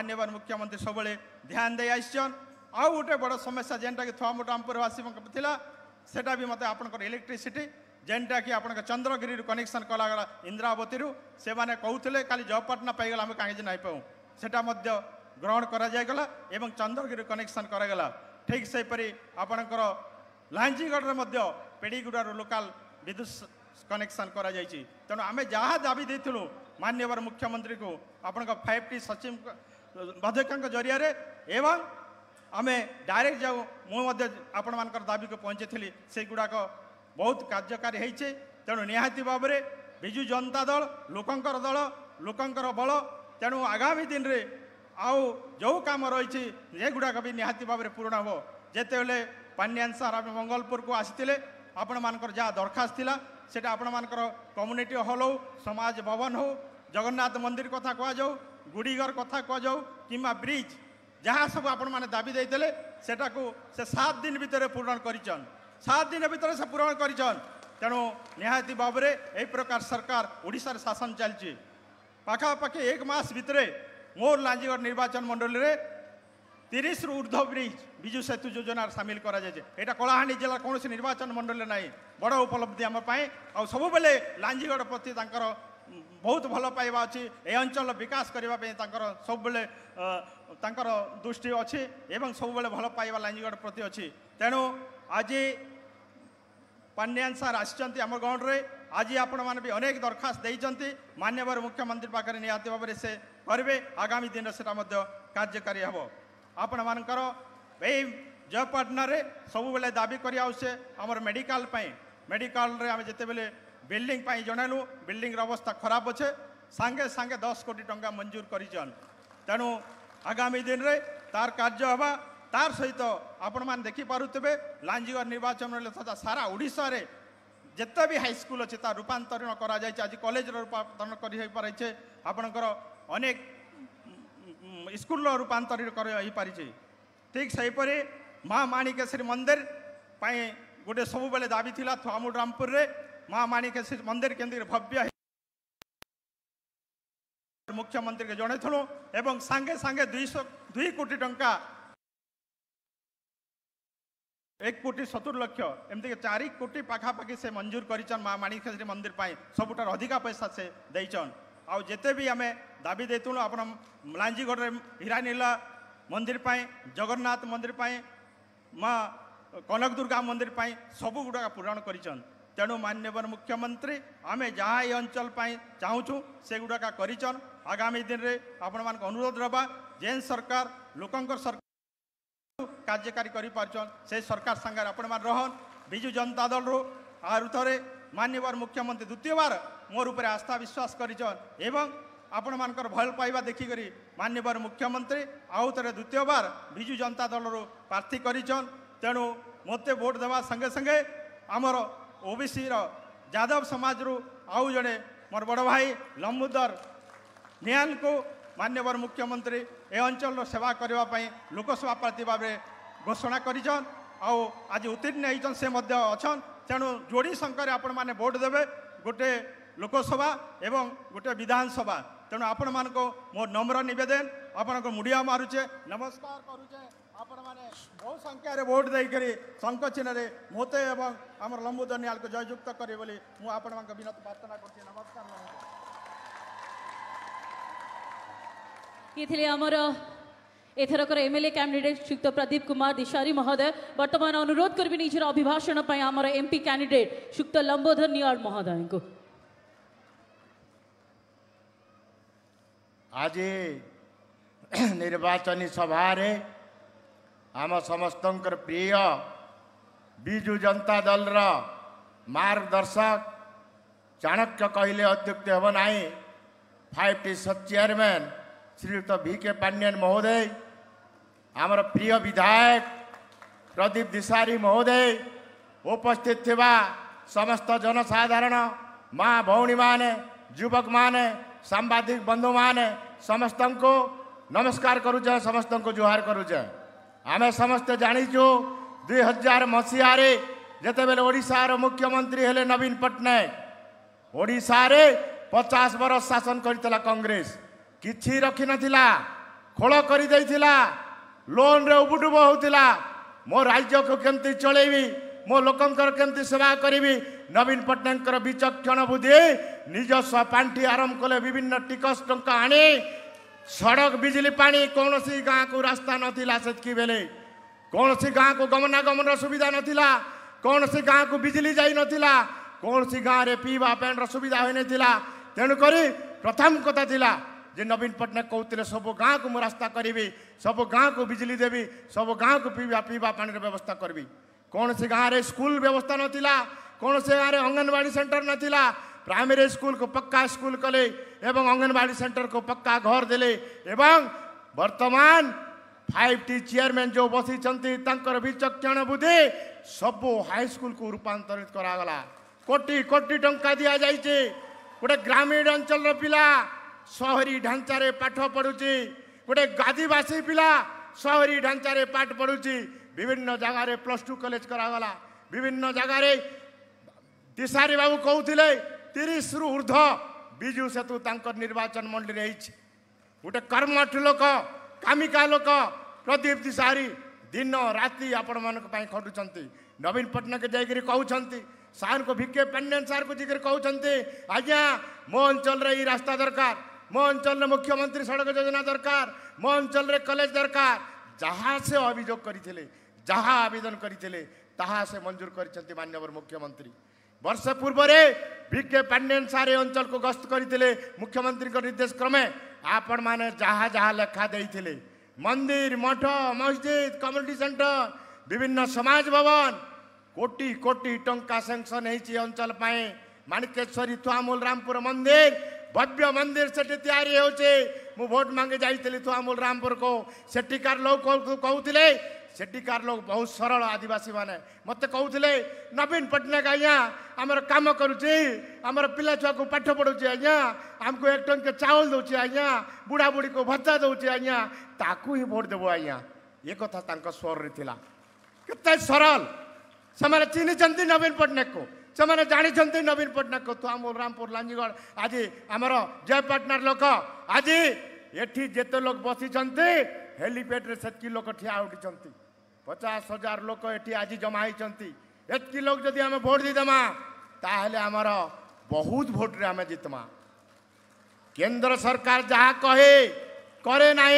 मान्यवर मुख्यमंत्री सबुले ध्यान दे आसन आउ गोटे बड़ समस्या जेनटा कि थमुटामपुरवासी सेटा भी मत आप इलेक्ट्रिसीटी जेनटा कि आप चंद्रगिरी कनेक्शन कला इंद्रावती से मैंने कहते खाली जयपटना पाइगला आम कहीं ना पाऊँ सेटा ग्रहण कराइला और चंद्रगिरी कनेक्शन करागला ठीक सेपरि आपणकर ଲାଞ୍ଜିଗଡ଼ରେ ମଧ୍ୟ ପେଡ଼ିଗୁଡ଼ାରୁ ଲୋକାଲ ବିଦ୍ୟୁତ କନେକ୍ସନ୍ କରାଯାଇଛି ତେଣୁ ଆମେ ଯାହା ଦାବି ଦେଇଥିଲୁ ମାନ୍ୟବର ମୁଖ୍ୟମନ୍ତ୍ରୀକୁ ଆପଣଙ୍କ ଫାଇଭ୍ ଟି ସଚିବ ବାର୍ଦ୍ଧକ୍ୟଙ୍କ ଜରିଆରେ ଏବଂ ଆମେ ଡାଇରେକ୍ଟ ଯେଉଁ ମୁଁ ମଧ୍ୟ ଆପଣମାନଙ୍କର ଦାବିକୁ ପହଞ୍ଚେଇଥିଲି ସେଗୁଡ଼ାକ ବହୁତ କାର୍ଯ୍ୟକାରୀ ହେଇଛି ତେଣୁ ନିହାତି ଭାବରେ ବିଜୁ ଜନତା ଦଳ ଲୋକଙ୍କର ଦଳ ଲୋକଙ୍କର ବଳ ତେଣୁ ଆଗାମୀ ଦିନରେ ଆଉ ଯେଉଁ କାମ ରହିଛି ଏଗୁଡ଼ାକ ବି ନିହାତି ଭାବରେ ପୂରଣ ହେବ ଯେତେବେଳେ ପାଣ୍ଡିଆନ ସାର୍ ଆମେ ମଙ୍ଗଲପୁରକୁ ଆସିଥିଲେ ଆପଣମାନଙ୍କର ଯାହା ଦରଖାସ୍ତ ଥିଲା ସେଇଟା ଆପଣମାନଙ୍କର କମ୍ୟୁନିଟି ହଲ୍ ହଉ ସମାଜ ଭବନ ହଉ ଜଗନ୍ନାଥ ମନ୍ଦିର କଥା କୁହାଯାଉ গুড়িঘর কথা কুযাও কিংবা ব্রিজ যা সব আপনার দাবি দিয়ে সেটা সে সাত দিন ভিতরে পূরণ করছেন সাত দিন ভিতরে সে পূরণ করছেন তেমন নিহতি ভাবে এই প্রকার সরকার ওড়শার শাসন চালছে পাখাপাখি এক মাস ভিতরে মোর লাঞ্জিগড় নির্বাচন মন্ডলীরে তিরিশরু ঊর্ধ্ব ব্রিজ বিজু সেতু যোজনার সামিল করা যাইছে এটা কলাহান্ডি জেলার কৌশি নির্বাচন মন্ডলী নাই বড় উপলব্ধি আমার আবুবেলে লাঞ্জিগড় প্রতি তাঁর ବହୁତ ଭଲ ପାଇବା ଅଛି ଏ ଅଞ୍ଚଳର ବିକାଶ କରିବା ପାଇଁ ତାଙ୍କର ସବୁବେଳେ ତାଙ୍କର ଦୃଷ୍ଟି ଅଛି ଏବଂ ସବୁବେଳେ ଭଲ ପାଇବା ଲାଞ୍ଜିଗଡ଼ ପ୍ରତି ଅଛି ତେଣୁ ଆଜି ପାଣ୍ଡିଆନ୍ ସାର୍ ଆସିଛନ୍ତି ଆମ ଗଣରେ ଆଜି ଆପଣମାନେ ବି ଅନେକ ଦରଖାସ୍ତ ଦେଇଛନ୍ତି ମାନ୍ୟବର ମୁଖ୍ୟମନ୍ତ୍ରୀ ପାଖରେ ନିହାତି ଭାବରେ ସେ କରିବେ ଆଗାମୀ ଦିନରେ ସେଟା ମଧ୍ୟ କାର୍ଯ୍ୟକାରୀ ହେବ ଆପଣମାନଙ୍କର ଏଇ ଜୟପାଟନାରେ ସବୁବେଳେ ଦାବି କରିଆସୁଛେ ଆମର ମେଡ଼ିକାଲ ପାଇଁ ମେଡ଼ିକାଲରେ ଆମେ ଯେତେବେଳେ বিল্ডিং পাই জনাইলু বিল্ডিংর অবস্থা খারাপ অছে সাগে সাগে দশ কোটি টাকা মঞ্জুর করেছেন তেণু আগামী দিনে তার কার্য হওয়া তার সহিত আপন মানে দেখিপারে লাঞ্জিগর নির্বাচন তথা সারা ওড়শার যেতে বি হাইস্কুল অছে তা রূপান্তরণ করা যাই আজ কলেজর রূপান্তরণ করে হয়েপারিছে আপনার অনেক স্কুলর রূপান্তরিত করে হয়েপারিছে ঠিক সেইপরি মা মাণিকেশ্বরী মন্দির পাই গোটে সবুবে দাবি লা থামুল রামপুরের माँ माणिकेश्वरी मंदिर के भव्य मुख्यमंत्री के जड़े थलु एवं सांगे सांगे दुईश दुई कोटी टंका एक कोटी सतुर लक्ष एमती चार कोटी पाखापाखि से मंजूर करन माँ माणिकेश्वरी मंदिर पर सबुठार अधिका पैसा से देचन आउ जिते भी आम दाबी देलु आप लांजीगढ़ हीरानीला मंदिर पर जगन्नाथ मंदिर पर माँ कनक दुर्गा मंदिर पर सबू गुड़ा पूरण करन ᱛᱮᱱᱚ માન્યବર মুখ্যমন্ত্রী আমে জায়ী অঞ্চল পাই চাওছু সেগুಡ কা করিচন আগামি দিনৰে आपण मानको अनुरोध ৰবা যেন সরকার লোকৰ সরকার কাৰ্যকাৰী কৰি পৰচন সেই সরকার সংগায়ে आपण মান ৰহন বিজু জনতা দলৰ আৰু তৰে মান্যৱৰ মুখ্যমন্ত্রী দ্বিতীয়বাৰ মোৰ ওপৰে আস্থা বিশ্বাস কৰি যন এবং आपण মানকৰ ভয়ল পাইবা দেখি কৰি মান্যৱৰ মুখ্যমন্ত্রী আৰু তৰে দ্বিতীয়বাৰ বিজু জনতা দলৰ পার্টি কৰি যন তেণো মোতে ভোট দেবা সংগে সংগে আমৰ ଓବିସିର ଯାଦବ ସମାଜରୁ ଆଉ ଜଣେ ମୋର ବଡ଼ ଭାଇ ଲମ୍ବୁଦର ନିଆଲଙ୍କୁ ମାନ୍ୟବର ମୁଖ୍ୟମନ୍ତ୍ରୀ ଏ ଅଞ୍ଚଳର ସେବା କରିବା ପାଇଁ ଲୋକସଭା ପ୍ରାର୍ଥୀ ଭାବେ ଘୋଷଣା କରିଛନ୍ ଆଉ ଆଜି ଉତ୍ତୀର୍ଣ୍ଣ ହେଇଛନ୍ ସେ ମଧ୍ୟ ଅଛନ୍ ତେଣୁ ଯୋଡ଼ି ସଂଖ୍ୟାରେ ଆପଣମାନେ ଭୋଟ୍ ଦେବେ ଗୋଟିଏ ଲୋକସଭା ଏବଂ ଗୋଟିଏ ବିଧାନସଭା ତେଣୁ ଆପଣମାନଙ୍କୁ ମୋର ନମ୍ର ନିବେଦନ ଆପଣଙ୍କ ମୁଡ଼ିଆ ମାରୁଛେ ନମସ୍କାର କରୁଛେ ଆପଣମାନେ ବହୁ ସଂଖ୍ୟାରେ ଭୋଟ୍ ଦେଇକରି ଶଙ୍ଖ ମୋତେ ଏବଂ ଆମର ଲମ୍ବୁଦନିଆଲକୁ ଜୟଯୁକ୍ତ କରିବେ ବୋଲି ମୁଁ ଆପଣମାନଙ୍କ ବିନତି ପ୍ରାର୍ଥନା କରୁଛି ନମସ୍କାର ଇଥିଲେ ଆମର এথরকর এমএলএ ক্যান্ডিডেট শ্রীযুক্ত প্রদীপ কুমার দিশারী মহোদয় বর্তমানে অনুরোধ করবি নিজের অভিভাষণ আমার এমপি ক্যান্ডিডেট শ্রীযুক্ত লম্বোধর নিয়ার মহোদয় আজ নির্বাচনী সভায় आम समस्त प्रिय विजु जनता दल र मर्गददर्शक चाणक्य कि अध्युक्त हो five T chairman Shri VK Pandian महोदय आमर प्रिय विधायक प्रदीप दिशारी महोदय उपस्थित समस्त जनसाधारण भौणी म युवक मे साम्बा बंधु म समस्त नमस्कार गरुछ समस्त जुहार गरुछ आम समस्ते जाचु दुई हजार मसीह जितेबले मुख्यमंत्री हेले नवीन पट्टनायक ओडारे पचास बरस शासन करता कंग्रेस किसी रखि नाला खोल कर लोन रे उबुडुब होता मो राज्य को कमी चलेबी मो लोकर कमी सेवा करी नवीन पट्टनायक विचक्षण बुद्धि निजस्व पांठि आरंभ कले विभिन्न टिकस टा आनी ସଡ଼କ ବିଜୁଳି ପାଣି କୌଣସି ଗାଁକୁ ରାସ୍ତା ନଥିଲା ସେତିକି ବେଳେ କୌଣସି ଗାଁକୁ ଗମନାଗମନର ସୁବିଧା ନଥିଲା କୌଣସି ଗାଁକୁ ବିଜୁଳି ଯାଇନଥିଲା କୌଣସି ଗାଁରେ ପିଇବା ପାଣିର ସୁବିଧା ହୋଇନଥିଲା ତେଣୁକରି ପ୍ରଥମ କଥା ଥିଲା ଯେ ନବୀନ ପଟ୍ଟନାୟକ କହୁଥିଲେ ସବୁ ଗାଁକୁ ମୁଁ ରାସ୍ତା କରିବି ସବୁ ଗାଁକୁ ବିଜୁଳି ଦେବି ସବୁ ଗାଁକୁ ପିଇବା ପିଇବା ପାଣିର ବ୍ୟବସ୍ଥା କରିବି କୌଣସି ଗାଁରେ ସ୍କୁଲ ବ୍ୟବସ୍ଥା ନଥିଲା କୌଣସି ଗାଁରେ ଅଙ୍ଗନବାଡ଼ି ସେଣ୍ଟର ନଥିଲା ପ୍ରାଇମେରୀ ସ୍କୁଲକୁ ପକ୍କା ସ୍କୁଲ କଲେ ଏବଂ ଅଙ୍ଗନବାଡ଼ି ସେଣ୍ଟରକୁ ପକ୍କା ଘର ଦେଲେ ଏବଂ ବର୍ତ୍ତମାନ ଫାଇଭ ଟି ଚେୟାରମ୍ୟାନ୍ ଯେଉଁ ବସିଛନ୍ତି ତାଙ୍କର ବିଚକ୍ଷଣ ବୁଦ୍ଧି ସବୁ ହାଇସ୍କୁଲକୁ ରୂପାନ୍ତରିତ କରାଗଲା କୋଟି କୋଟି ଟଙ୍କା ଦିଆଯାଇଛି ଗୋଟେ ଗ୍ରାମୀଣ ଅଞ୍ଚଳର ପିଲା ସହରୀ ଢାଞ୍ଚାରେ ପାଠ ପଢ଼ୁଛି ଗୋଟେ ଗାଦିବାସୀ ପିଲା ସହରୀ ଢାଞ୍ଚାରେ ପାଠ ପଢ଼ୁଛି ବିଭିନ୍ନ ଜାଗାରେ ପ୍ଲସ୍ ଟୁ କଲେଜ କରାଗଲା ବିଭିନ୍ନ ଜାଗାରେ ଦିଶାରୀ ବାବୁ କହୁଥିଲେ तिस रुर्ध्व विजु सेतु त निर्वाचन मण्डली गटे कर्मठ लोक कामिका कामिक प्रदीप्जी साह्री दिन राति आपि खुसी नवीन पट्टनायक जाइक सारको भिके पण्डे सारिक आज्ञा मो अञ्चल र रास्ता दरकार मो अंचल र मुख्यमन्त्री सडक योजना दरकार म अञ्चल कलेज दरकार से जहाँसे अभियोग गरिदन गरि मञ्जुर मान्यवर मुख्यमंत्री वर्ष पूर्वै भिके पाण्डेन सार अञ्चलको गस्त गरिदि मुख्यमन्त्रीको निर्देश क्रमे आपण महा जहाँ लेखाइ मन्दिर मठ मस्जिद कम्युनिटी सेन्टर विभिन्न समाज भवन कोटि कोटि टंका साङसन है अञ्चल पाएँ माणिकेश्वरी थुमुल रुर मन्दिर भव्य मन्दिर तयारी हुन्छ भोट मागे जाइमुल रुरको लोके सेठिकार लोग बहुत सरल आदिवासी मैंने मत कहते नवीन पट्टनायक आज्ञा आमर काम करमर पिला छुआ को पाठ पढ़ू आज्ञा आमको एक टंके चावल दौचे आज्ञा बुढ़ा बुढ़ी को भत्ता दूचे आज्ञा ताकू ही भोट देव आज्ञा ये कथा स्वर में के सरल से चिन्ह नवीन पट्टनायक को ସେମାନେ जानते नवीन पट्टनायक को ଆମ तो रामपुर ଲାଞ୍ଜିଗଡ଼ आज आम ଜୟପାଟନାର लोक ଆଜି ଏଠି ଯେତେ ଲୋକ ବସିଛନ୍ତି ହେଲିପ୍ୟାଡ଼ରେ ସେତିକି लोक ठिया उठी पचास हजार लोक एमाइ लोके भोट दिदमा तह भोट जितमा केन्द्र सरकार जहाँ के के नै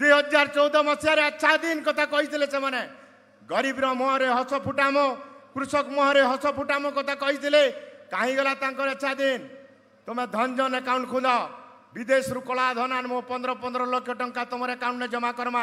दुई हजार चौध मसिन कथा गरीब्र हस फुटाम कृषक मुहे हस फुटाम कथा त धनजन एकाउन्ट खोज विदेशु कला धन म पन्ध्र पन्ध्र लक्ष टा तौन्ट्रे जमा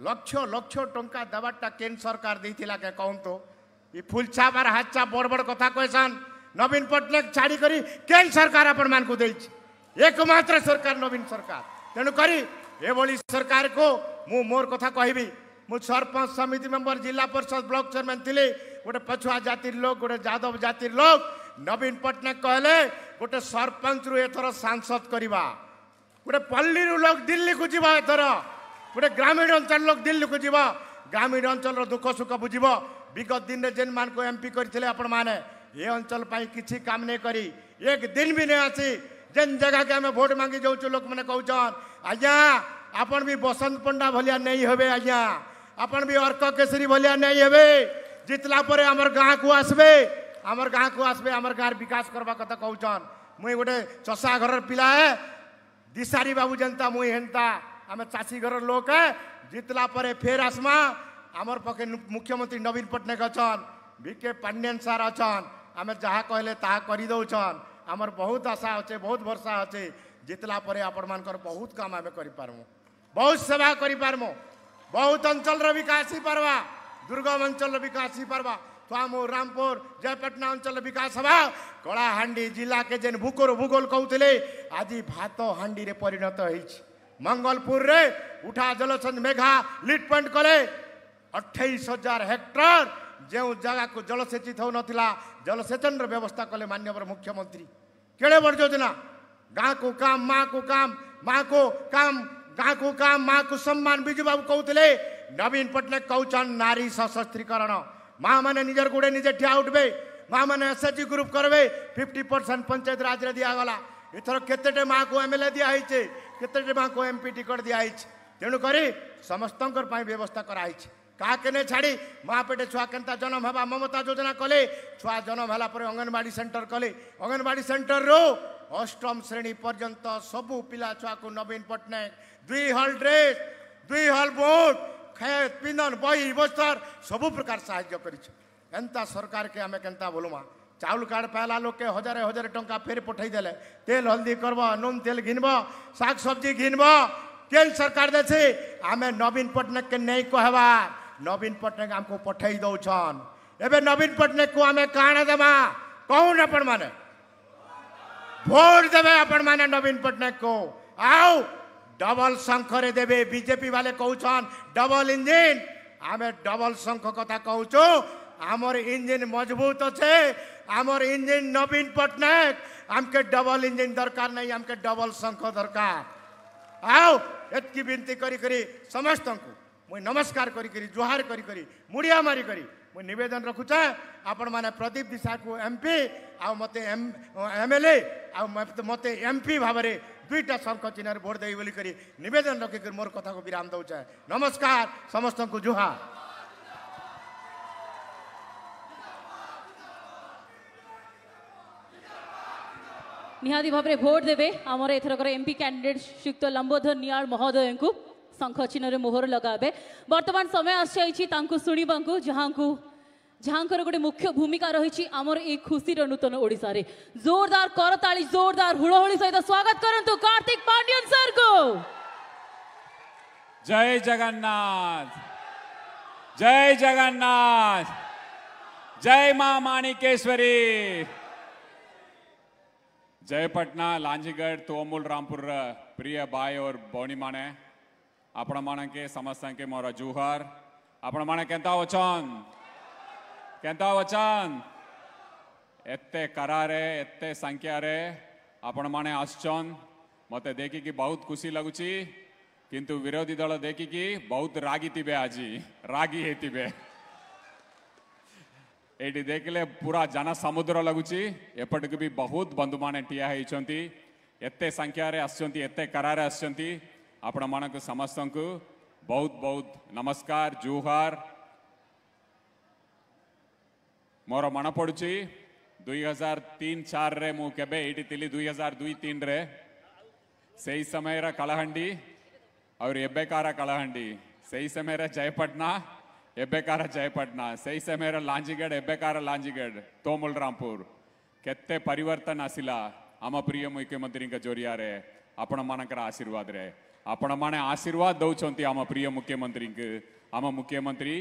लक्ष लक्षा दबा सहत्छा बार हात बड बड कथासन नवीन पट्टनायक छाडिकरी के सरकार आपि एकमत्र सरकार नवीन सरकार सरकार को मु मोर कथा कि मु सरपंच समिति मेम्बर जिला परिषद ब्लक चेयरम्यान गोटे पछुआ जातिर लोक गोटे जादव जातिर लोक नवीन पट्टनायक सरपंच गए सर सांसद गरेको गल्ली लोक दिल्लीको जर गोटे ग्रामीण अंचल दिल्ली को जीव ग्रामीण अंचल दुख सुख बुझ विगत दिन में जेन मान को एमपी करते आप अंचल किसी काम नहीं कर एक दिन भी नहीं आसी जेन जगह के आम भोट मांगी जाऊँ लोक मैंने कौन आज्ञा आपण भी बसंत पंडा भलिया नहीं हे आज्ञा आपन भी अर्क केशरी भलिया नहीं हे जितलापर आम गाँ को आसबे आम गाँ को आसबे आम गाँव विकास करवा कथा कौन मुई गोटे चषा घर पिलाए दिशारी बाबू जेनता मुई हेनता आम चाषी घर लोक है पर फेर आसमा आमर पखे मुख्यमंत्री नवीन पट्टनायक अच्छन विके पांडियन सार अच्छन आम जहाँ कहले ताहा आमर बहुत आशा अच्छे बहुत भरोसा अच्छे जितला पर आपण मान बहुत काम आम करमु बहुत सेवा करमु बहुत अंचल विकास पार्वा दुर्गम अंचल विकास पार्वा स्वामो रामपुर जयपटना अंचल विकास सभा कलाहां जिला के जेन भूकोर भूगोल कहते आज भात हाँ परिणत हो मंगलपुर रे उठा जलसन मेघा लिड कले अठाइस हजार हेक्टर जो जगह को जलसेचित हो नाला जलसेचन व्यवस्था कले मान्यवर मुख्यमंत्री केड़े बड़ योजना गाँ को काम माँ को काम माँ को काम गाँ को काम माँ को सम्मान विजु बाबू कहते नवीन पट्टनायक कहन नारी सशस्त्रीकरण माँ मैंने निजर गुड़े निजे ठिया उठबे माँ मैंने एस एच जी ग्रुप करबे फिफ्टी परसेंट पंचायत राज दिगला ଏଥର କେତେଟେ ମାଆକୁ ଏମ୍ଏଲ୍ଏ ଦିଆହେଇଛି କେତେଟେ ମାଆକୁ ଏମ୍ପି ଟିକେଟ୍ ଦିଆହେଇଛି ତେଣୁକରି ସମସ୍ତଙ୍କର ପାଇଁ ବ୍ୟବସ୍ଥା କରାହେଇଛି କାହାକେ ନେ ଛାଡ଼ି ମା ପେଟେ ଛୁଆ କେନ୍ତା ଜନ୍ମ ହେବା ମମତା ଯୋଜନା କଲେ ଛୁଆ ଜନ୍ମ ହେଲା ପରେ ଅଙ୍ଗନବାଡ଼ି ସେଣ୍ଟର କଲେ ଅଙ୍ଗନବାଡ଼ି ସେଣ୍ଟରରୁ ଅଷ୍ଟମ ଶ୍ରେଣୀ ପର୍ଯ୍ୟନ୍ତ ସବୁ ପିଲା ଛୁଆକୁ ନବୀନ ପଟ୍ଟନାୟକ ଦୁଇ ହଲ୍ ଡ୍ରେସ୍ ଦୁଇ ହଲ୍ ବୁଟ୍ ଖେତ ପିନ୍ଧନ ବହି ବସ୍ତର ସବୁ ପ୍ରକାର ସାହାଯ୍ୟ କରିଛୁ ଏନ୍ତା ସରକାରକେ ଆମେ କେନ୍ତା ବୋଲମା चाउल कार्ड কার্ড পাইলা के हजार हजार টঙ্কা फेर पठाई देले तेल हल्दी करब नून तेल घिनब साग सब्जी घिनब केन्द्र सरकार देसी आम नवीन पट्टनायक के नहीं कहवा नवीन पट्टनायक आमको पठई दौन एवं नवीन पट्टनायक को आम कण देवा कहून आपण मैंने भोट देवे आपण मैंने नवीन पट्टनायक को आओ डबल शंखरे देवे बीजेपी वाले कहन डबल इंजिन आम डबल शंख कथा कहचु आमर इन्जिन मजबूत अछ आम इन्जिन नवीन पट्टनायक आमके डबल इन्जिन दरकार नै आमके डबल शख दरकार आओ आउ यतिकी गरिक समस्त ममस्कार जुहार निवेदन रखु मेदन रकुछ माने प्रदीप विशाको एमपी आउ म एमएलए आउँ म एमपि भावे दुईटा शख चिह्न भोट दे निवेदन नदन रकि म कथा दउ देउछ नमस्कार समस्त जुहार ନିହାତି ଭାବରେ ଭୋଟ ଦେବେ ଆମର ଏଥରକର ଏମ୍ପି କ୍ୟାଣ୍ଡିଡେଟ୍ ଶ୍ରୀଯୁକ୍ତ ଲମ୍ବୋଧର ନିଆଳ ମହୋଦୟଙ୍କୁ ଶଙ୍ଖ ଚିହ୍ନରେ ମୋହର ଲଗାଇବେ ବର୍ତ୍ତମାନ ସମୟ ଆସିଯାଇଛି ତାଙ୍କୁ ଶୁଣିବାକୁ ଯାହାଙ୍କୁ ଯାହାଙ୍କର ଗୋଟେ ମୁଖ୍ୟ ଭୂମିକା ରହିଛି ଆମର ଏଇ ଖୁସିର ନୂତନ ଓଡ଼ିଶାରେ ଜୋରଦାର କରତାଳି ଜୋରଦାର ହୁଳହୁଳି ସହିତ ସ୍ୱାଗତ କରନ୍ତୁ କାର୍ତ୍ତିକ ପାଣ୍ଡିଆନ ସାର୍ଙ୍କୁ ଜୟ ଜଗନ୍ନାଥ ଜୟ ଜଗନ୍ନାଥ ଜୟ ମା ମାଣିକେଶ୍ୱରୀ जयपटना लांजीगढ़ तोमूल रामपुर प्रिय भाई और भौनी माने आपण मान के समस्त के मोर जुहार आपण मान के अचन के अचन एत करारे एत संख्यारे आपण मैने आसचन मत देखिक बहुत खुशी लगुच किंतु विरोधी दल देखिकी बहुत रागी थे आज रागी है ये देखले पूरा जन समुद्र लगुच एपटक भी बहुत बंधु मैंने ठिया एत संख्यार आते करार आपण मान समस्त को बहुत बहुत नमस्कार जुहार मोर मन पड़ी दुई हजार तीन चार मुझे ये दुई हजार दुई तीन रे से समय कलाहां और एबकार कलाहां से समय जयपटना ಹೆಬ್ಬೇಕಾರ ಜಯಪಟ್ನ ಸೈ ಸಮೇರ ಲಾಂಜಿಗಡ್ ಹೆಬ್ಬೇಕಾರ ಲಾಂಜಿಗಡ್ ತೋಮುಲ್ ರಾಂಪುರ್ ಕೆತ್ತೆ ಪರಿವರ್ತನ ಆಸಿಲ್ಲ આમ પ્રિય મુખ્યમંત્રી ઇંકા જોરિયારે આપણ માનકર આશીર્વાદ રે આપણ માને આશીર્વાદ દઉં છંતી આમ પ્રિય મુખ્યમંત્રી આમ મુખ્યમંત્રી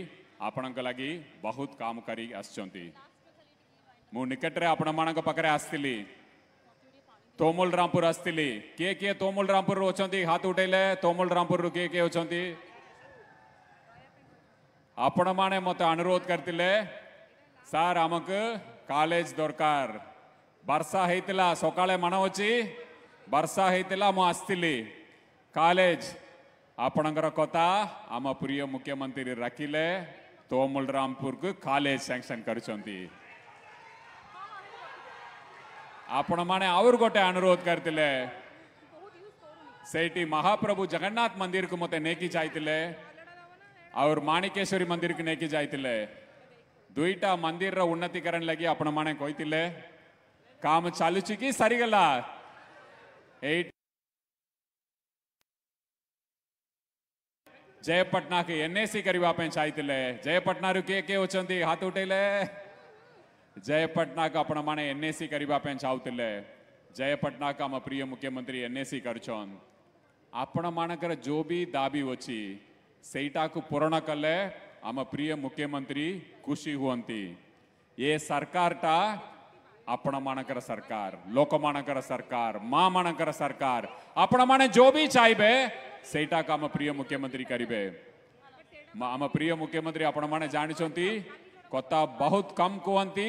આપણંક લાગી બહુત કામ કરી આસચંતી ମୁଁ ନିକଟରେ ଆପଣମାନଙ୍କ ପାଖରେ ଆସିଥିଲି ତୋମୁଲ ରାମପୁର ଆସିଥିଲି କିଏ କିଏ ତୋମୁଲ ରାମପୁରରୁ ଅଛନ୍ତି ହାତ ଉଠେଇଲେ ତୋମୁଲ ରାମପୁରରୁ କିଏ କିଏ ଅଛନ୍ତି आपणमाने मत अनुरोध करतिले सार आमकु ಕಾಲೇಜ್ ದೊರಕಾರ ಬರ್ಸಾ ಐತಿಲ್ಲ ಸೊಕಾಳೆ ಮನವಚಿ ಬರ್ಸಾ ಐತಿಲ್ಲ ಮು ಅಸ್ತಿಲಿ ಕಾಲೇಜ್ ଆପଣଙ୍କର କଥା ଆମ ପ୍ରିୟ ମୁଖ୍ୟମନ୍ତ୍ରୀ ରାଖିଲେ ତୋମୁଲ ରାମପୁରକୁ କଲେଜ ସାଙ୍କସନ୍ କରିଛନ୍ତି ଆପଣମାନେ ଆହୁରି ଗୋଟେ ଅନୁରୋଧ କରିଥିଲେ ସେଇଠି ମହାପ୍ରଭୁ ଜଗନ୍ନାଥ ମନ୍ଦିରକୁ ମୋତେ ନେଇକି ଯାଇଥିଲେ और माणिकेश्वरी मंदिर के नेकी जाइतिले दुईटा मंदिर रा उन्नतीकरण लगी अपन माने कोइतिले काम चालू चिकी सरीगला 8 जयपटना के एनएसी करवा पे चाहतिले जयपटना रु के के वचंदी हाथ उठेले जयपटना का अपना माने एनएसी करवा पे चाहतिले जयपटना का म प्रिय मुख्यमंत्री एनएसी करछोन आपण मानकर जो भी दाबी वची पूरण कले आम प्रिय मुख्यमंत्री खुशी ಹುವಂತಿ ಏ ಸರ್ಕಾರಟ अपना मानकर सरकार लोक मानकर सरकार मां मानकर सरकार अपना माने जो भी चाहिए सेटा का प्रिय मुख्यमंत्री करे आम प्रिय मुख्यमंत्री आपण मैंने जानते कथा बहुत कम कहती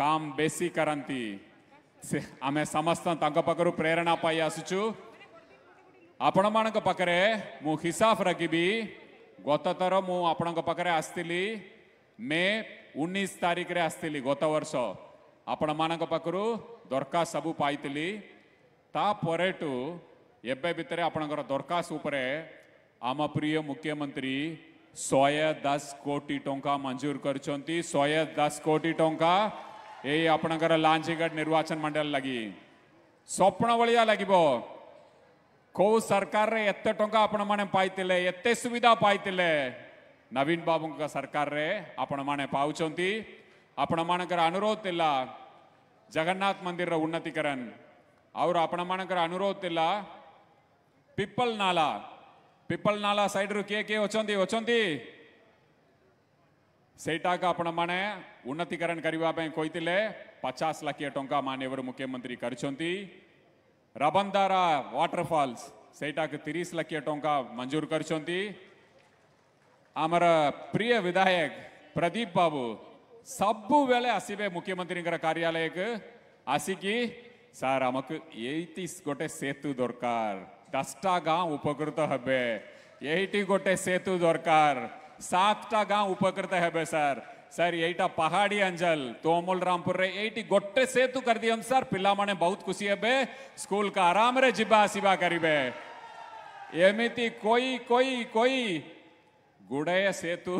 काम बेसी करती आम समस्त तक प्रेरणा पाई आसुचु ଆପଣମାନଙ୍କ ପାଖରେ ମୁଁ ହିସାବ ରଖିବି ଗତଥର ମୁଁ ଆପଣଙ୍କ ପାଖରେ ଆସିଥିଲି ମେ ଉଣେଇଶ ତାରିଖରେ ଆସିଥିଲି ଗତ ବର୍ଷ ଆପଣମାନଙ୍କ ପାଖରୁ ଦରଖାସ୍ତ ସବୁ ପାଇଥିଲି ତାପରେଠୁ ଏବେ ଭିତରେ ଆପଣଙ୍କର ଦରଖାସ୍ତ ଉପରେ ଆମ ପ୍ରିୟ ମୁଖ୍ୟମନ୍ତ୍ରୀ ଶହେ ଦଶ କୋଟି ଟଙ୍କା ମଞ୍ଜୁର କରିଛନ୍ତି ଶହେ ଦଶ କୋଟି ଟଙ୍କା ଏଇ ଆପଣଙ୍କର ଲାଞ୍ଜିଗଡ଼ ନିର୍ବାଚନ ମଣ୍ଡଳ ଲାଗି ସ୍ୱପ୍ନ ଭଳିଆ ଲାଗିବ ಕೋವು ಸರ್ಕಾರ ಎತ್ತೆ ಟೊಂಕ ಅಪಣ ಮನೆ ಪಾಯ್ತಿಲೆ ಎತ್ತೆ ಸುವಿಧಾ ಪಾಯ್ತಿಲೆ ನವೀನ್ ಬಾಬುಂಕ ಸರ್ಕಾರೇ ಅಪಣ ಮನೆ ಪಾವುಚಂತಿ ಅಪಣ ಮನಕರ ಅನುರೋಧ ಇಲ್ಲ ಜಗನ್ನಾಥ್ ಮಂದಿರ ಉನ್ನತೀಕರಣ ಅವರು ಅಪಣ ಮನಕರ ಅನುರೋಧ ಇಲ್ಲ ಪಿಪ್ಪಲ್ ನಾಲಾ ಪಿಪ್ಪಲ್ ನಾಲಾ ಸೈಡ್ರು ಕೆ ಕೆ ಒಚಂತಿ ಒಚಂತಿ ସେଇଟାକୁ ଆପଣମାନେ ଉନ୍ନତିକରଣ କରିବା ପାଇଁ କହିଥିଲେ ପଚାଶ ଲକ୍ଷ ଟଙ୍କା ମାନ୍ୟବର ମୁଖ୍ୟମନ୍ତ୍ରୀ କରିଛନ୍ତି रबंदारा वाटरफॉल्स सेटा के तीस लक्ष टा मंजूर कर आमर प्रिय विधायक प्रदीप बाबू सब वे हसीबे मुख्यमंत्री कार्यालय के हसीकी सर हमको एटी गोटे सेतु दरकार दस्टा गाँव उपकृत हे एटी गोटे सेतु दरकार ಸಾಕ್ಟಾಗ ಉಪಕೃತ ಹೆಬೆ ಸರ್ ಸರ್ ಏಟ ಪಹಾಡಿ ಅಂಜಲ್ ತೋಮುಲ್ ರಾಮ್ಪುರ್ ರೇ ಏಟಿ ಗೊಟ್ಟೆ ಸೇತು ಕರ್ದಿಯಂ ಸರ್ ಪಿಲ್ಲಾಮಣೆ ಬಹುತ್ ಖುಷಿ ಹೆಬೆ ಸ್ಕೂಲ್ ಕ ಆರಾಮರೆ ಜಿಬ್ಬಾ ಸಿಬಾ ಕರಿಬೆ ಎಮಿತಿ ಕೊಯ್ ಕೊಯ್ ಕೊಯ್ ಗುಡೆಯ ಸೇತು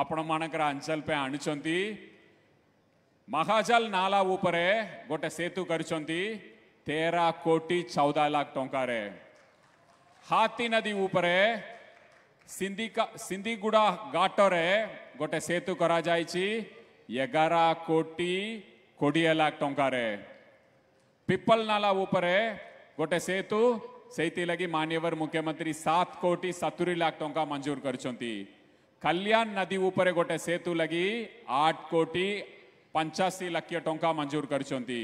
ଆପଣ ମାନଙ୍କର ଆଞ୍ଚଲ ପାଇଁ ଆଣିଛନ୍ତି ମହାଜଲ ନାଲା ଉପରେ ଗୋଟେ ସେତୁ କରିଛନ୍ତି ତେର କୋଟି ଚଉଦ ଲାଖ ଟଙ୍କାରେ ହାତୀ ନଦୀ ଉପରେ ಸಿಂಧಿಕ ಸಿಂಧಿಗುಡ ಘಾಟರೆ ಗೊಟೆ ಸೇತು ಕರಾಜಾಯಿಚಿ ಎಗಾರ ಕೋಟಿ କୋଡ଼ିଏ ଲାଖ ଟଙ୍କାରେ ପିପଲ ନାଲା ଉପରେ ଗୋଟେ ସେତୁ ସେଇଥିଲାଗି ମାନ୍ୟବର ମୁଖ୍ୟମନ୍ତ୍ରୀ ସାତ କୋଟି ସତୁରି ଲାଖ ଟଙ୍କା ମଞ୍ଜୁର କରିଛନ୍ତି କଲ୍ୟାଣ ନଦୀ ଉପରେ ଗୋଟେ ସେତୁ ଲାଗି ଆଠ କୋଟି ପଞ୍ଚାଅଶୀ ଲକ୍ଷ ଟଙ୍କା ମଞ୍ଜୁର କରିଛନ୍ତି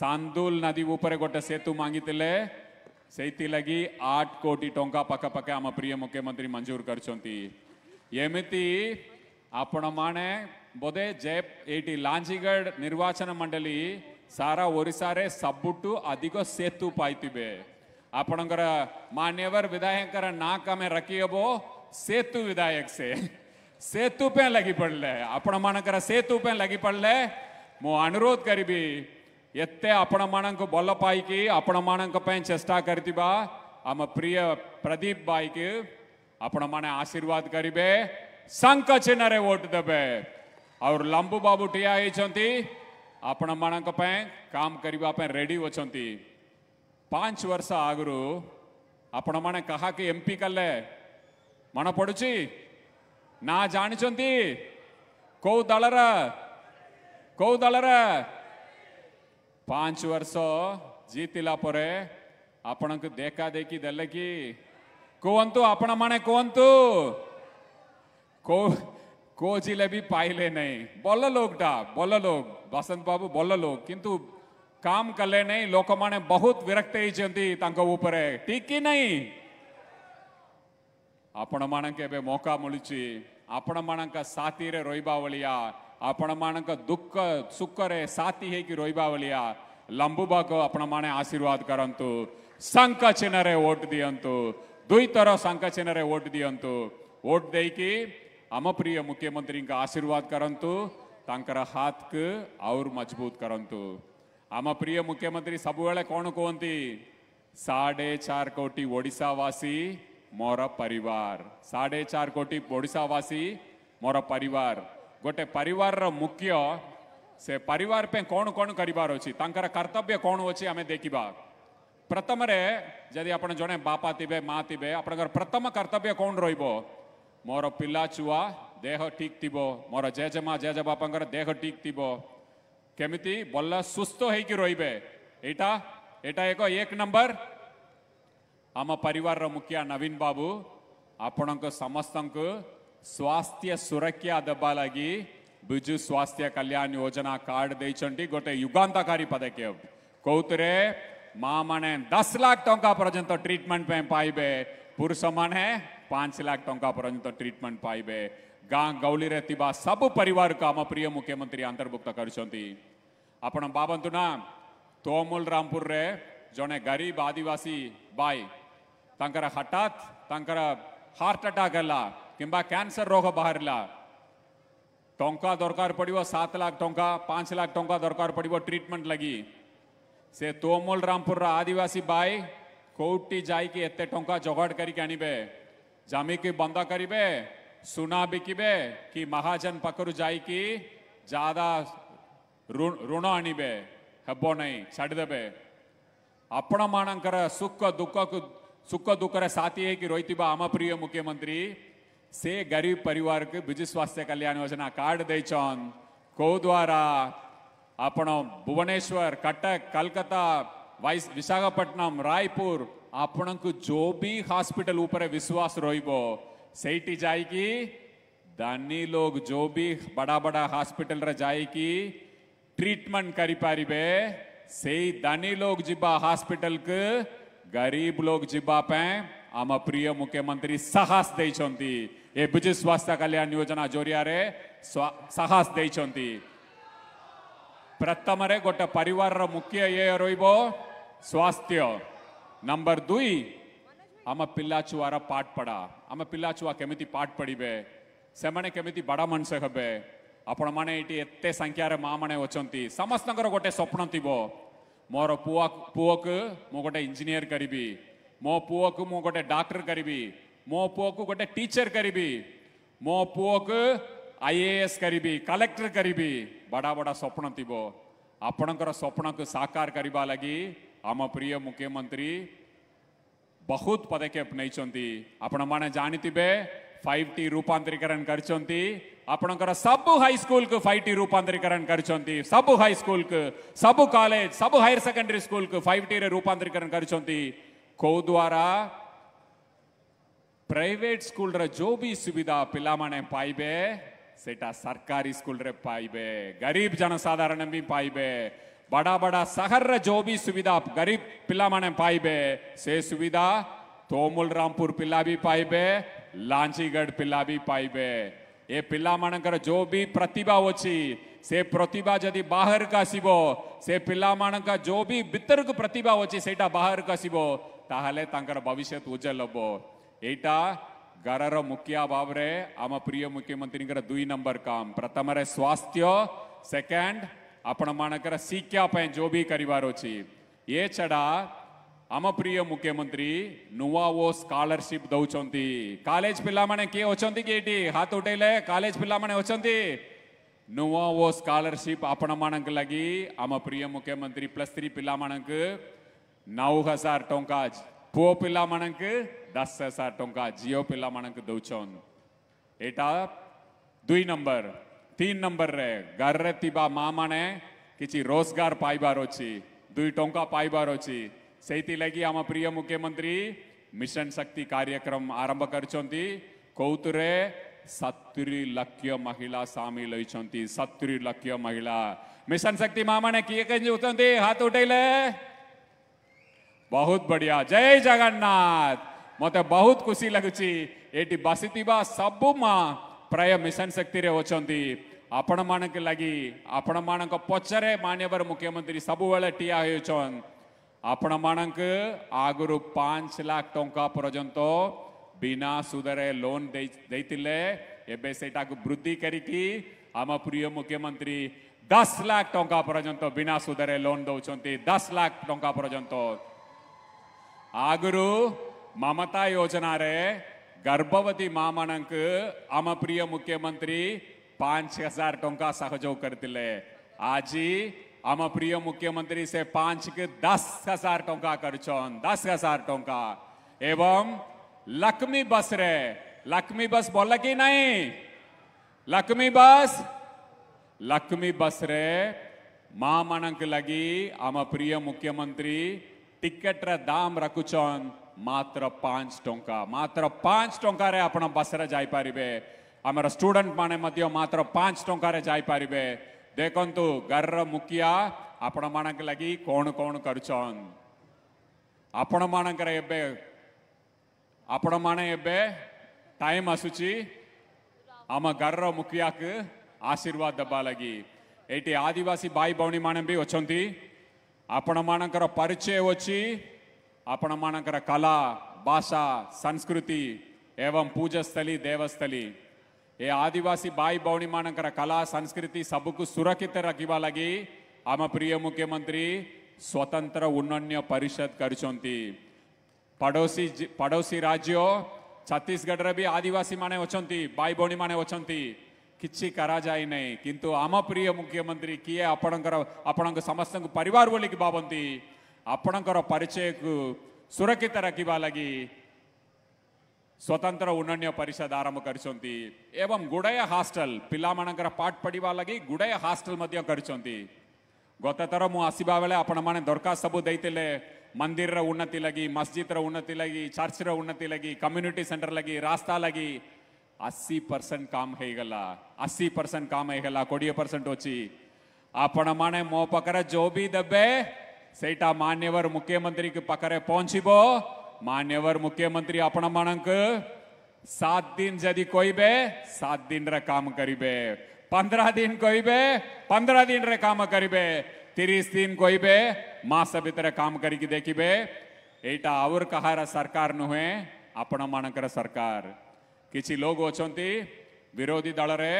ସାନ୍ଦୁଲ ନଦୀ ଉପରେ ଗୋଟେ ସେତୁ ମାଗିଥିଲେ ସେଇଥି ଲାଗି ଆଠ କୋଟି ଟଙ୍କା ପାଖାପାଖି ଆମ ପ୍ରିୟ ମୁଖ୍ୟମନ୍ତ୍ରୀ ମଞ୍ଜୁର କରିଛନ୍ତି ଏମିତି ଆପଣମାନେ ବୋଧେ ଜୟ ଏଇଠି ଲାଞ୍ଜିଗଡ଼ ନିର୍ବାଚନ ମଣ୍ଡଳୀ ସାରା ଓଡ଼ିଶାରେ ସବୁଠୁ ଅଧିକ ସେତୁ ପାଇଥିବେ ଆପଣଙ୍କର ମାନ୍ୟବର ବିଧାୟକଙ୍କର ନାଁ ଆମେ ରଖିହେବ ସେତୁ ବିଧାୟକ ସେ ସେତୁ ପାଇଁ ଲାଗି ପଡ଼ିଲେ ଆପଣମାନଙ୍କର ସେତୁ ପାଇଁ ଲାଗି ପଡ଼ିଲେ ମୁଁ ଅନୁରୋଧ କରିବି ಎತ್ತೆ ಅಪಣ ಮಾಣಂಕ ಬೊಲ್ಲ ಪಾಯ್ಕಿ ಅಪಣ ಮಾಣಂಕ ಪೈ ಚೇಷ್ಟಾ ಕರಿತಿಬಾ ಆಮ ಪ್ರಿಯ ಪ್ರದೀಪ್ ಬಾಯ್ಕಿ ಅಪಣ ಮಾಣೆ ಆಶೀರ್ವಾದ ಕರಿಬೆ ಸಂಕ ಚಿಹ್ನರೆ ಓಟ್ ದೇಬೆ ಅವ್ರು ಲಂಬು ಬಾಬು ಟಿಯಾ ହେଇଛନ୍ତି ଆପଣମାନଙ୍କ ପାଇଁ କାମ କରିବା ପାଇଁ ରେଡ଼ି ଅଛନ୍ତି ପାଞ୍ଚ ବର୍ଷ ଆଗରୁ ଆପଣମାନେ କାହାକି ଏମ୍ ପି କଲେ ମନେ ପଡ଼ୁଛି ନା ଜାଣିଛନ୍ତି କେଉଁ ଦଳର କେଉଁ ଦଳର પાંચ વર્ષો જીતીલા પરે આપણક દેખાદેખી દલકી કોવંતુ આપણ માણે કોવંતુ કો కోచిలే బి పాయిలే నై బొల్ల లోక్ డా బొల్ల లోక్ బసంత్ బాబు బొల్ల లోక్ కింటు కామ్ కలే నై లోకమానే బహుత్ విరక్త ହେଇଛନ୍ତି ତାଙ୍କ ଉପରେ ଟିକି ନାହିଁ ଆପଣମାନଙ୍କୁ ଏବେ ମୌକା ମିଳୁଛି ଆପଣମାନଙ୍କ ସାଥିରେ ରହିବା ଭଳିଆ दुख सुख सुखरे साथी है कि रोइबावलिया लंबुबाको आपणमाणे आशीर्वाद करंतु संक चिन्हरे वोट दियंतु दुई तरह संक चिन्हरे वोट दियंतु वोट देकी आम प्रिय मुख्यमंत्री का आशीर्वाद करंतु तांकर हाथ को और मजबूत करंतु आम प्रिय मुख्यमंत्री सब सबुबले कौन कहती साढ़े चार कोटी ओडिशावासी मोर परिवार साढ़े चार कोटी ओडिशावासी मोर परिवार गोटे पर मुख्य से परिवार पे कौन कौन करिवार कर्तव्य कौन अच्छे आम देखा प्रथम रे आप जड़े बापा थे माँ थे आप प्रथम कर्तव्य कौन रोर मोर पिला छुआ देह ठीक थी मोर जेजेमा बापा देह ठीक थी केमिति भल सुस्थ हो रे एटा एटा एक एक नंबर आम पर मुखिया नवीन बाबू आपण समस्त को स्वास्थ्य सुरक्षा दबा लगी बिजु स्वास्थ्य कल्याण योजना कार्ड दी गोटे युगांतकारी पदकेप कौतरे माने दस लाख टंका पर्यटन ट्रीटमेंट पाइबे पुरुष मैंने पांच लाख टंका पर्यटन ट्रीटमेंट पाइबे गाँ गौली सब पर आम प्रिय मुख्यमंत्री अंतर्भुक्त करवतुना तोमूल रामपुर रे जड़े गरीब आदिवासी बाई तंकर हठात हार्ट अटाक है किंबा कैंसर रोग बाहर टा दरकार पड़ो सात लाख टा पांच लाख टा दरकार पड़ो ट्रिटमेंट लगी से तोमल रामपुर रा आदिवासी बाई कौटी जाए टाँचा जोगाड़ कर जमिक बंद करे सुना बिके कि महाजन पाखर जाई ज्यादा ऋण आणबे हब नहीं छाड़देबे आपण मानकर सुख दुख सुख दुख रही रही आम प्रिय मुख्यमंत्री से गरीब परिवार के बीजू स्वास्थ्य कल्याण योजना कार्ड दैचन को द्वारा आपण भुवनेश्वर कटक कलकत्ता वाइस विशाखापट्टनम रायपुर आपण को जो भी हॉस्पिटल ऊपर विश्वास रोइबो सेटी जाएगी दानी लोग जो भी बड़ा बड़ा हॉस्पिटल रे जाएगी ट्रीटमेंट करी पारिबे से दानी लोग जिबा हॉस्पिटल के गरीब लोग जिबा पे આમ પ્રિય મુખ્યમંત્રી સાહસ દેઇછંતી એ બીજુ સ્વાસ્થ્ય કલ્યાણ યોજના જોરિયારે સાહસ દેઇછંતી પ્રથમરે ગોટે પરિવારર મુખ્ય એ રહીબ સ્વાસ્થ્ય નંબર દુઈ આમ પિલા છુઆર પાઠ પଢ଼ା આમ પિલા છુଆ କେମିତି ପାଠ ପଢ଼ିବେ ସେମାନେ କେମିତି ବଡ଼ ମଣିଷ ହେବେ ଆପଣମାନେ ଏଇଠି ଏତେ ସଂଖ୍ୟାରେ ମାଆମାନେ ଅଛନ୍ତି ସମସ୍ତଙ୍କର ଗୋଟେ ସ୍ୱପ୍ନ ଥିବ ମୋର ପୁଅ ପୁଅକୁ ମୁଁ ଗୋଟେ ଇଞ୍ଜିନିୟର କରିବି मो पुओक मु गोटे डाक्टर करी मो पुओक गोटे टीचर करी मो पुओक आईएएस करी कलेक्टर करी बड़ा बड़ा स्वप्न थी आपणकर स्वप्न को साकार करने लगी आम प्रिय मुख्यमंत्री बहुत पदकेप नहीं आपण मैंने फाइव टी रूपांतरीकरण कर ଆପଣଙ୍କର ସବୁ ହାଇସ୍କୁଲକୁ ଫାଇଭ୍ ଟି ରୂପାନ୍ତରୀକରଣ କରିଛନ୍ତି ସବୁ सब ସବୁ କଲେଜ ସବୁ ହାୟର ସେକେଣ୍ଡାରୀ ସ୍କୁଲକୁ ଫାଇଭ୍ ଟିରେ ରୂପାନ୍ତରୀକରଣ କରିଛନ୍ତି કહું ପ୍ରାଇଭେଟ୍ ସ୍କୁଲର ଯେଉଁ ବି ସୁବିଧା ପିଲାମାନେ ପାଇବେ ସେଇଟା ସରକାରୀ ସ୍କୁଲରେ ପାଇବେ ଗରିବ ଜନସାଧାରଣ ବି ପାଇବେ ಪಾಯ್ಬೆ ಬಡ ସହରର ଯେଉଁ ବି ସୁବିଧା ଗରିବ ପିଲାମାନେ ପାଇବେ ସେ ସୁବିଧା ତୋମୁଲ ରାମପୁର ପିଲା ବି ପାଇବେ ಲಾಂಚಿಗಢ ପିଲା ବି ପାଇବେ એ ପିଲାମାନଙ୍କର જો ବି પ્રતિભા ଅଛି से प्रतिभा जदि बाहर कासब से पिलामानक जो भी भितरक प्रतिभा अच्छी सेटा बाहर कासब ताहले भविष्य उज्जवल हब एटा गारर मुख्य भाव आम प्रिय मुख्यमंत्री दुई नंबर काम प्रथम स्वास्थ्य सेकेंड आपण मानकर शिक्षा जो भी करिवार अछि ये छड़ा आम प्रिय मुख्यमंत्री नुआ ओ स्कॉलरशिप दौरान कॉलेज पिला माने अच्छा कि हाथ उठेले कॉलेज पिला अच्छा नुआ वो स्कॉलरशिप आपण लगी आम प्रिय मुख्यमंत्री प्लस थ्री पिला मानक नौ हजार टोंका पुओ पिला दस हजार टोंका जियो पिला मानक दौचन एटा दुई नंबर तीन नंबर रे घर रे तीबा किसी रोजगार पाइबार अच्छे दुई टोंका पाइबार अच्छी से ଲାଗି ଆମ ପ୍ରିୟ ମୁଖ୍ୟମନ୍ତ୍ରୀ ମିଶନ ଶକ୍ତି କାର୍ଯ୍ୟକ୍ରମ ଆରମ୍ଭ କରିଛନ୍ତି କୋଉଥିରେ ସତୁରି ଲକ୍ଷ ମହିଳା ସାମିଲ ହୋଇଛନ୍ତି ସତୁରି ଲକ୍ଷ ମହିଳା ମିଶନ ଶକ୍ତି ମା ମାନେ କିଏ କେଉଁଛନ୍ତି ହାତ ଉଠେଇଲେ ବହୁତ ବଢିଆ ଜୟ ଜଗନ୍ନାଥ ମତେ ବହୁତ ଖୁସି ଲାଗୁଛି ଏଠି ବସିଥିବା ସବୁ ମା ପ୍ରାୟ ମିଶନ ଶକ୍ତିରେ ଅଛନ୍ତି ଆପଣମାନଙ୍କ ଲାଗି ଆପଣମାନଙ୍କ ପଛରେ ମାନ୍ୟବର ମୁଖ୍ୟମନ୍ତ୍ରୀ ସବୁବେଳେ ଠିଆ ହେଉଛନ୍ ଆପଣମାନଙ୍କୁ ଆଗରୁ ପାଞ୍ଚ ଲାଖ ଟଙ୍କା ପର୍ଯ୍ୟନ୍ତ बिना सुधरे लोन देते को वृद्धि करिकी आम प्रिय मुख्यमंत्री दस लाख टंका पर्यंत बिना सुधरे लोन दौरान दस लाख टंका पर्यंत आगुरी ममता योजना रे गर्भवती माँ मान आम प्रिय मुख्यमंत्री पांच हजार टंका सहयोग करते आज आम प्रिय मुख्यमंत्री से पांच के दस हजार टंका कर दस हजार टंका एवं लक्ष्मी बस रे लक्ष्मी बस बोला कि नहीं लक्ष्मी बस लक्ष्मी बस रे मां मन लगी आम प्रिय मुख्यमंत्री टिकेट रे दाम रखुचन मात्र पांच टंका मात्र पांच टंकार आपण बस रे जाई परिबे आमर स्टूडेंट माने मध्य मात्र पांच टंकार जाई परिबे देखंतु घर मुखिया आपण मान लगी कौन कौन करुचन आपण मान एबे අපට මන එබේ ටයිම් අසුචි අම ගර්ර මුකයක් ආසිර්වාද දබාලගී. ඒට ආදිවාසි බයි බවනි මනබි ඔච්චොන්ති අපනමාන කර පරිච්චය වොච්චි අපනමාන කර කලා භාෂා සංස්කෘති ඒවම් පූජස්ථලි දේවස්ථලි. ඒ ආදිවාසි බයි බෞනිමාන කර කලා සංස්කෘති සබුකු සුරකිත රකිවාලගේ අම ප්‍රිය මුඛ්‍යමන්ත්‍රී ස්වතන්ත්‍ර උන්නන්‍ය පරිෂත් කරචොන්තිී. ପଡ଼ୋଶୀ ପଡ଼ୋଶୀ ରାଜ୍ୟ ଛତିଶଗଡ଼ରେ ବି ଆଦିବାସୀମାନେ ଅଛନ୍ତି ଭାଇ ଭଉଣୀମାନେ ଅଛନ୍ତି କିଛି କରାଯାଇ ନାହିଁ କିନ୍ତୁ ଆମ ପ୍ରିୟ ମୁଖ୍ୟମନ୍ତ୍ରୀ କିଏ ଆପଣଙ୍କର ଆପଣଙ୍କ ସମସ୍ତଙ୍କୁ ପରିବାର ବୋଲିକି ଭାବନ୍ତି ଆପଣଙ୍କର ପରିଚୟକୁ ସୁରକ୍ଷିତ ରଖିବା ଲାଗି ସ୍ୱତନ୍ତ୍ର ଉନ୍ନୟ ପରିଷଦ ଆରମ୍ଭ କରିଛନ୍ତି ଏବଂ ଗୁଡ଼ାଏ ହଷ୍ଟେଲ ପିଲାମାନଙ୍କର ପାଠ ପଢ଼ିବା ଲାଗି ଗୁଡ଼ାଏ ହଷ୍ଟେଲ ମଧ୍ୟ କରିଛନ୍ତି ଗତଥର ମୁଁ ଆସିବା ବେଳେ ଆପଣମାନେ ଦରଖାସ୍ତ ସବୁ ଦେଇଥିଲେ मंदिर उन्नति लगी मस्जिद रा उन्नति लगी चर्च रा उन्नति लगी कम्युनिटी सेंटर लगी रास्ता लगी अस्सी पर्सेंट काम हेगल अस्सी पर्सेंट काम हेगल कोड़िया पर्सेंट वी आपण माने मो पकड़ जो भी दबे सेटा मान्यवर मुख्यमंत्री के पकड़े पहुंचीबो मान्यवर मुख्यमंत्री अपना मानक सात दिन जदि कोई बे सात दिन रे काम करीबे पंद्रह दिन कोई बे पंद्रह दिन रे काम करीबे ತಿರಿಸ್ ದಿನ ಕೊಯ್ಬೆ ಮಾಸ ಬಿತ್ತರೆ ಕಾಮಗಾರಿಗೆ ದೇಕಿಬೆ ಏಟ ಅವ್ರ ಕಹಾರ ಸರ್ಕಾರ ನುಹೆ ଆପଣ ମାନଙ୍କର ସରକାର କିଛି ଲୋକ ଅଛନ୍ତି ବିରୋଧୀ ଦଳରେ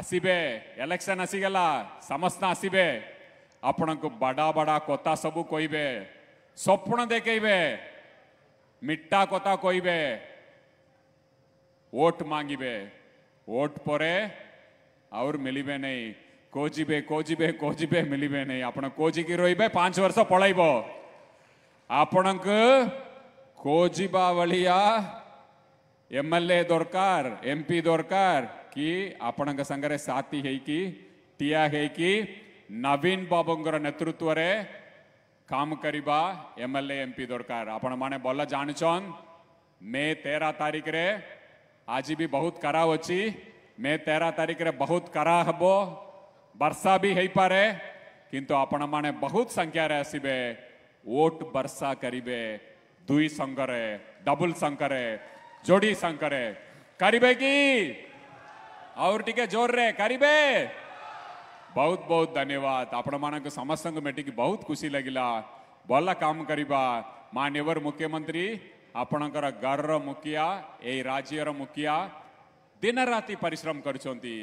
ଆସିବେ ଇଲେକ୍ସନ୍ ଆସିଗଲା ସମସ୍ତେ ଆସିବେ ଆପଣଙ୍କୁ ବଡ଼ା ବଡ଼ା କଥା ସବୁ କହିବେ ସ୍ୱପ୍ନ ଦେଖେଇବେ ମିଠା କଥା କହିବେ ଭୋଟ୍ ମାଗିବେ ଭୋଟ୍ ପରେ ଆହୁରି ମିଳିବେ ନାହିଁ कोजिबे कोजिबे कोजिबे मिलिबे नै आपण कोजिकि रोइबे 5 वर्ष तो पळाइबो आपणक कोजिबा वलिया एमएलए दरकार एमपी दरकार कि आपणक संगरे साथी हे कि टिया हे कि नवीन बाबूंर नेतृत्व रे काम करबा एमएलए एमपी दरकार आपण माने बोल जानचन मे 13 तारीख रे आज भी बहुत करा अच्छी मे 13 तारीख रे बहुत करा हबो बर्षा भी हो पाए किंतु आपण मैने बहुत संख्यार आसबे वोट बर्षा करे दुई संकरे डबल संकरे जोड़ी संकरे करे कि आगे जोर रे करे बहुत बहुत धन्यवाद आपण मान समस्त मेटिक बहुत खुशी लगला भल काम करवा मानवर मुख्यमंत्री आपणकर गाँव रुखिया यही राज्यर मुखिया दिन राति परिश्रम करती